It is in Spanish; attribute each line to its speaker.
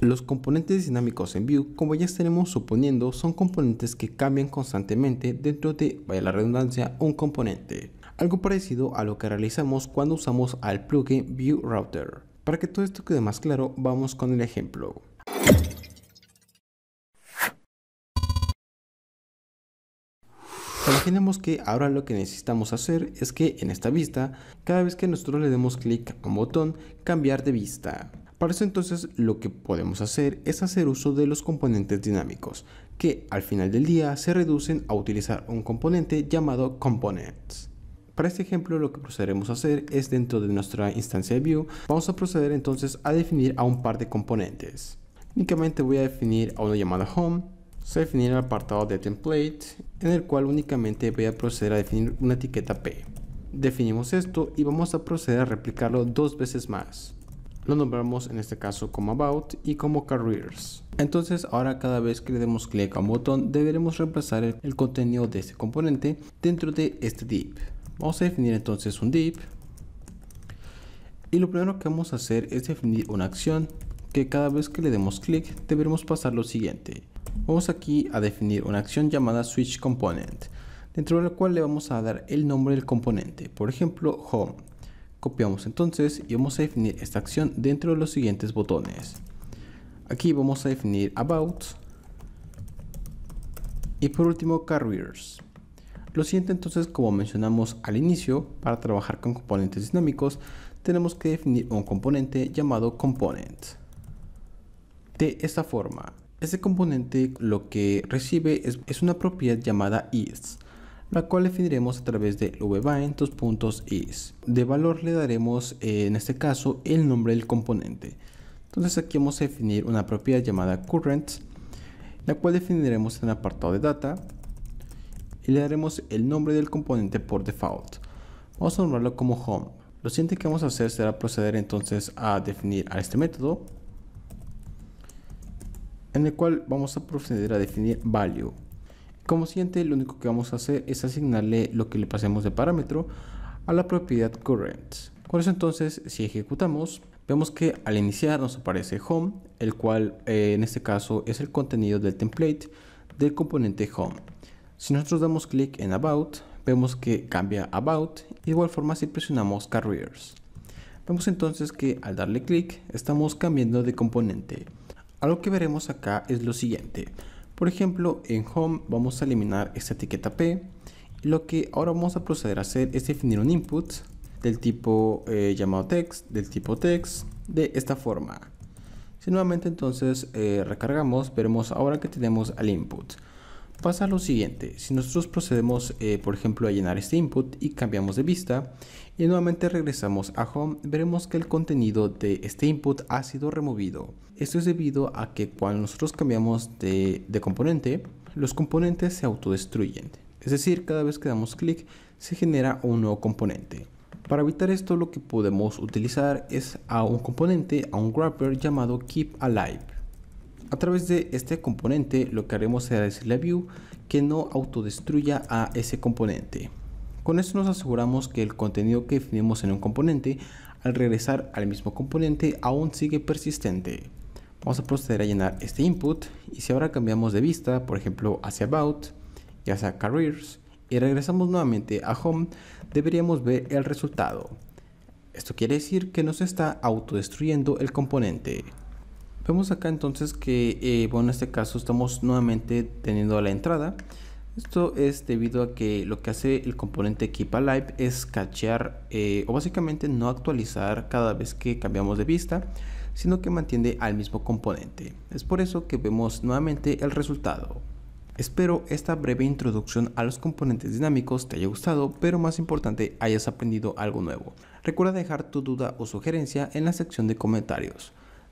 Speaker 1: Los componentes dinámicos en Vue, como ya estaremos suponiendo, son componentes que cambian constantemente dentro de, vaya la redundancia, un componente. Algo parecido a lo que realizamos cuando usamos al plugin Vue Router. Para que todo esto quede más claro, vamos con el ejemplo. Imaginemos que ahora lo que necesitamos hacer es que en esta vista, cada vez que nosotros le demos clic a un botón, cambiar de vista. Para eso entonces lo que podemos hacer es hacer uso de los componentes dinámicos, que al final del día se reducen a utilizar un componente llamado components. Para este ejemplo lo que procederemos a hacer es dentro de nuestra instancia de view, vamos a proceder entonces a definir a un par de componentes. Únicamente voy a definir a una llamada home, se definir el apartado de template, en el cual únicamente voy a proceder a definir una etiqueta p. Definimos esto y vamos a proceder a replicarlo dos veces más lo nombramos en este caso como About y como Careers. Entonces ahora cada vez que le demos clic a un botón deberemos reemplazar el, contenido de este componente dentro de este div. Vamos a definir entonces un div y lo primero que vamos a hacer es definir una acción que cada vez que le demos clic deberemos pasar lo siguiente. Vamos aquí a definir una acción llamada switch component dentro de la cual le vamos a dar el nombre del componente, por ejemplo home Copiamos entonces y vamos a definir esta acción dentro de los siguientes botones. Aquí vamos a definir About y por último Carriers. Lo siguiente entonces, como mencionamos al inicio, para trabajar con componentes dinámicos, tenemos que definir un componente llamado Component. De esta forma, este componente lo que recibe es, es una propiedad llamada is, la cual definiremos a través de vbind.is De valor le daremos eh, en este caso el nombre del componente. Entonces aquí vamos a definir una propiedad llamada current, la cual definiremos en el apartado de data y le daremos el nombre del componente por default. Vamos a nombrarlo como home. Lo siguiente que vamos a hacer será proceder entonces a definir a este método en el cual vamos a proceder a definir value como siguiente, lo único que vamos a hacer es asignarle lo que le pasemos de parámetro a la propiedad current. Por eso entonces, si ejecutamos, vemos que al iniciar nos aparece home, el cual eh, en este caso es el contenido del template del componente home. Si nosotros damos clic en about, vemos que cambia about, de igual forma si presionamos Carriers. Vemos entonces que al darle clic estamos cambiando de componente. Algo que veremos acá es lo siguiente. Por ejemplo, en Home vamos a eliminar esta etiqueta P. lo que ahora vamos a proceder a hacer es definir un input del tipo eh, llamado text, del tipo text, de esta forma. Si nuevamente entonces eh, recargamos, veremos ahora que tenemos al input pasa lo siguiente, si nosotros procedemos eh, por ejemplo a llenar este input y cambiamos de vista y nuevamente regresamos a home, veremos que el contenido de este input ha sido removido. Esto es debido a que cuando nosotros cambiamos de, componente, los componentes se autodestruyen, es decir, cada vez que damos clic se genera un nuevo componente. Para evitar esto lo que podemos utilizar es a un componente, a un wrapper llamado Keep Alive a través de este componente lo que haremos será decirle a View que no autodestruya a ese componente. Con esto nos aseguramos que el contenido que definimos en un componente al regresar al mismo componente aún sigue persistente. Vamos a proceder a llenar este input y si ahora cambiamos de vista, por ejemplo hacia About y hacia Careers y regresamos nuevamente a Home, deberíamos ver el resultado. Esto quiere decir que no se está autodestruyendo el componente. Vemos acá entonces que, eh, bueno, en este caso estamos nuevamente teniendo la entrada. Esto es debido a que lo que hace el componente Keep Alive es cachear eh, o básicamente no actualizar cada vez que cambiamos de vista, sino que mantiene al mismo componente. Es por eso que vemos nuevamente el resultado. Espero esta breve introducción a los componentes dinámicos te haya gustado, pero más importante hayas aprendido algo nuevo. Recuerda dejar tu duda o sugerencia en la sección de comentarios.